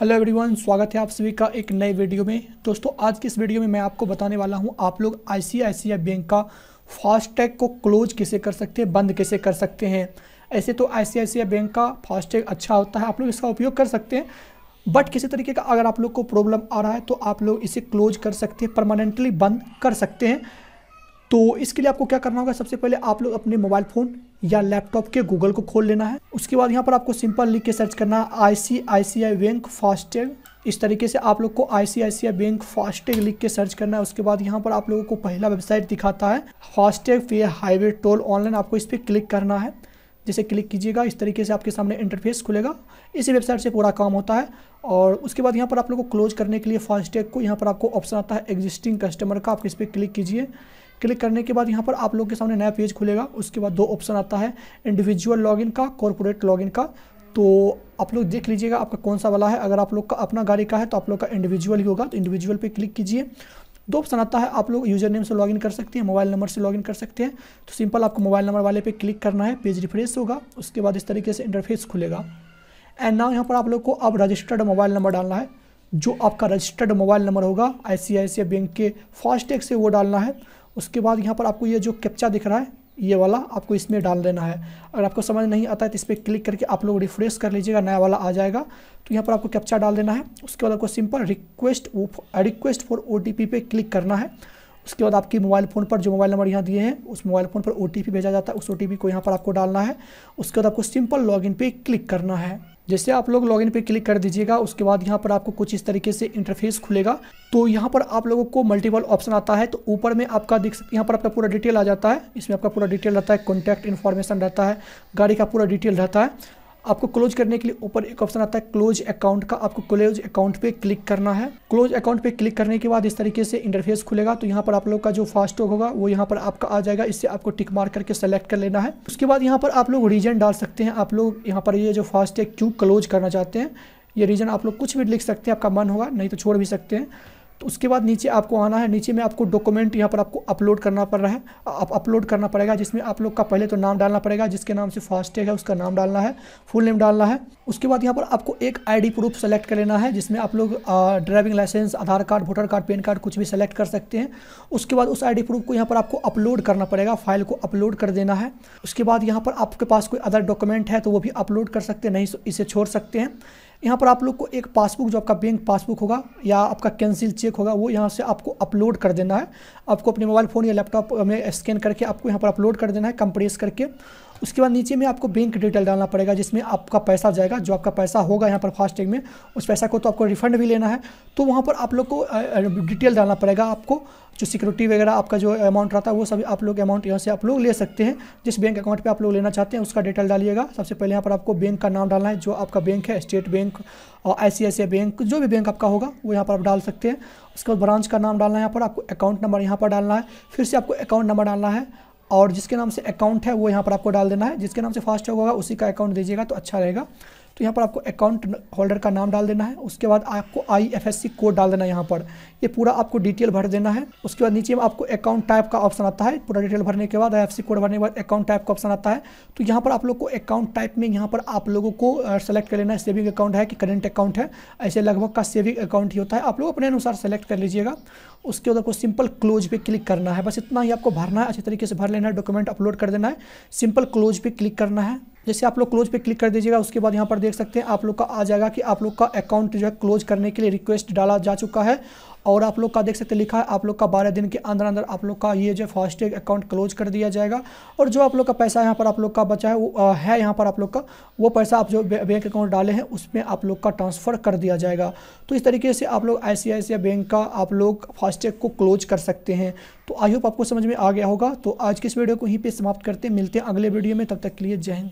hello everyone स्वागत है आप सभी का एक नए वीडियो में दोस्तों आज की इस वीडियो में मैं आपको बताने वाला हूं आप लोग आई बैंक का फास्टैग को क्लोज कैसे कर सकते हैं बंद कैसे कर सकते हैं ऐसे तो आई बैंक का फास्टैग अच्छा होता है आप लोग इसका उपयोग कर सकते हैं बट किसी तरीके का अगर आप लोग को प्रॉब्लम आ रहा है तो आप लोग इसे क्लोज कर सकते हैं परमानेंटली बंद कर सकते हैं तो इसके लिए आपको क्या करना होगा सबसे पहले आप लोग अपने मोबाइल फ़ोन या लैपटॉप के गूगल को खोल लेना है उसके बाद यहाँ पर आपको सिंपल लिख के सर्च करना है आई सी आई सी आई बैंक फास्टैग इस तरीके से आप लोग को आई सी आई सी आई बैंक फास्टैग लिख के सर्च करना है उसके बाद यहाँ पर आप लोगों को पहला वेबसाइट दिखाता है फास्टैग पे हाईवे टोल ऑनलाइन आपको इस पर क्लिक करना है जैसे क्लिक कीजिएगा इस तरीके से आपके सामने इंटरफेस खुलेगा इसी वेबसाइट से पूरा काम होता है और उसके बाद यहाँ पर आप लोग को क्लोज करने के लिए फास्टैग को यहाँ पर आपको ऑप्शन आता है एग्जिस्टिंग कस्टमर का आप इस पर क्लिक कीजिए क्लिक करने के बाद यहाँ पर आप लोग के सामने नया पेज खुलेगा उसके बाद दो ऑप्शन आता है इंडिविजुअल लॉगिन का कॉरपोरेट लॉगिन का तो आप लोग देख लीजिएगा आपका कौन सा वाला है अगर आप लोग का अपना गाड़ी का है तो आप लोग का इंडिविजुअल ही होगा तो इंडिविजुअल पे क्लिक कीजिए दो ऑप्शन आता है आप लोग यूजर नेम से लॉगिन कर सकते हैं मोबाइल नंबर से लॉगिन कर सकते हैं तो सिंपल आपको मोबाइल नंबर वाले पे क्लिक करना है पेज रिफ्रेश होगा उसके बाद इस तरीके से इंटरफेस खुलेगा एंड नाउ यहाँ पर आप लोग को अब रजिस्टर्ड मोबाइल नंबर डालना है जो आपका रजिस्टर्ड मोबाइल नंबर होगा आई बैंक के फास्टैग से वो डालना है उसके बाद यहाँ पर आपको ये जो कैप्चा दिख रहा है ये वाला आपको इसमें डाल देना है अगर आपको समझ नहीं आता है तो इस पर क्लिक करके आप लोग रिफ्रेश कर लीजिएगा नया वाला आ जाएगा तो यहाँ पर आपको कैप्चा डाल देना है उसके बाद आपको सिंपल रिक्वेस्ट रिक्वेस्ट फॉर ओ पे क्लिक करना है उसके बाद आपके मोबाइल फ़ोन पर जो मोबाइल नंबर यहाँ दिए हैं उस मोबाइल फ़ोन पर ओ भेजा जाता है उस ओ को यहाँ पर आपको डालना है उसके बाद आपको सिंपल लॉगिन पे क्लिक करना है जैसे आप लोग लॉगिन पे क्लिक कर दीजिएगा उसके बाद यहाँ पर आपको कुछ इस तरीके से इंटरफेस खुलेगा तो यहाँ पर आप लोगों को मल्टीपल ऑप्शन आता है तो ऊपर में आपका देख सकते यहाँ पर आपका पूरा डिटेल आ जाता है इसमें आपका पूरा डिटेल रहता है कॉन्टैक्ट इन्फॉर्मेशन रहता है गाड़ी का पूरा डिटेल रहता है आपको क्लोज करने के लिए ऊपर एक ऑप्शन आता है क्लोज अकाउंट का आपको क्लोज अकाउंट पे क्लिक करना है क्लोज अकाउंट पे क्लिक करने के बाद इस तरीके से इंटरफेस खुलेगा तो यहाँ पर आप लोग का जो फास्ट होगा वो यहाँ पर आपका आ जाएगा इससे आपको टिक मार करके सेलेक्ट कर लेना है उसके बाद यहाँ पर आप लोग रीजन डाल सकते हैं आप लोग यहाँ पर ये जो फास्ट है क्यों क्लोज करना चाहते हैं ये रीजन आप लोग कुछ भी लिख सकते हैं आपका मन होगा नहीं तो छोड़ भी सकते हैं तो उसके बाद नीचे आपको आना है नीचे में आपको डॉक्यूमेंट यहाँ पर आपको अपलोड करना पड़ रहा है आप अपलोड करना पड़ेगा जिसमें आप लोग का पहले तो नाम डालना पड़ेगा जिसके नाम से फास्टैग है उसका नाम डालना है फुल नेम डालना है उसके बाद यहाँ पर आपको एक आईडी प्रूफ सेलेक्ट कर लेना है जिसमें आप लोग driving licence Aadhaar card voter card PAN card कुछ भी सेलेक्ट कर सकते हैं उसके बाद उस आई प्रूफ को यहाँ पर आपको अपलोड करना पड़ेगा फाइल को अपलोड कर देना है उसके बाद यहाँ पर आपके पास कोई अदर डॉक्यूमेंट है तो वो भी अपलोड कर सकते हैं नहीं तो इसे छोड़ सकते हैं यहाँ पर आप लोग को एक पासबुक जो आपका बैंक पासबुक होगा या आपका कैंसिल चेक होगा वो यहाँ से आपको अपलोड कर देना है आपको अपने मोबाइल फ़ोन या लैपटॉप में स्कैन करके आपको यहाँ पर अपलोड कर देना है कंप्रेस करके उसके बाद नीचे में आपको बैंक डिटेल डालना पड़ेगा जिसमें आपका पैसा जाएगा जो आपका पैसा होगा यहाँ पर फास्टैग में उस पैसा को तो आपको रिफंड भी लेना है तो वहाँ पर आप लोग को डिटेल डालना पड़ेगा आपको जो सिक्योरिटी वगैरह आपका जो अमाउंट रहता है वो सभी आप लोग अमाउंट यहाँ से आप लोग ले सकते हैं जिस बैंक अकाउंट पे आप लोग लेना चाहते हैं उसका डिटेल डालिएगा सबसे पहले यहाँ पर आपको बैंक का नाम डालना है जो आपका बैंक है स्टेट बैंक और आई बैंक जो भी बैंक आपका होगा वो यहाँ पर आप डाल सकते हैं उसके बाद ब्रांच का नाम डालना है यहाँ पर आपको अकाउंट नंबर यहाँ पर डालना है फिर से आपको अकाउंट नंबर डालना है और जिसके नाम से अकाउंट है वो यहाँ पर आपको डाल देना है जिसके नाम से फास्ट होगा उसी का अकाउंट दीजिएगा तो अच्छा रहेगा तो यहाँ पर आपको अकाउंट होल्डर का नाम डाल देना है उसके बाद आपको I F S C code डाल देना है यहाँ पर ये यह पूरा आपको डिटेल भर देना है उसके बाद नीचे में आपको अकाउंट टाइप का ऑप्शन आता है पूरा डिटेल भरने के बाद आई एफ सी कोड भरने के बाद अकाउंट टाइप का ऑप्शन आता है तो यहाँ पर आप लोग को अकाउंट टाइप में यहाँ पर आप लोगों को सेलेक्ट कर लेना है सेविंग अकाउंट है कि करेंट अकाउंट है ऐसे लगभग का सेविंग अकाउंट ही होता है आप लोग अपने अनुसार सेलेक्ट कर लीजिएगा उसके बाद आपको सिंपल क्लोज पे क्लिक करना है बस इतना ही आपको भरना है अच्छे तरीके से भर लेना है डॉक्यूमेंट अपलोड कर देना है सिंपल क्लोज पे क्लिक करना है जैसे आप लोग क्लोज पे क्लिक कर दीजिएगा उसके बाद यहाँ पर देख सकते हैं आप लोग का आ जाएगा कि आप लोग का अकाउंट जो है क्लोज करने के लिए रिक्वेस्ट डाला जा चुका है और आप लोग का देख सकते लिखा है आप लोग का बारह दिन के अंदर अंदर आप लोग का ये जो फास्टैग अकाउंट क्लोज कर दिया जाएगा और जो आप लोग का पैसा यहाँ पर आप लोग का बचा है वो है यहाँ पर आप लोग का वो पैसा आप जो बैंक अकाउंट डाले हैं उसमें आप लोग का ट्रांसफ़र कर दिया जाएगा तो इस तरीके से आप लोग आई बैंक का आप लोग फास्टैग को क्लोज कर सकते हैं तो आई होप आपको समझ में आ गया होगा तो आज की इस वीडियो को यहीं पर समाप्त करते हैं मिलते हैं अगले वीडियो में तब तक के लिए जय हिंद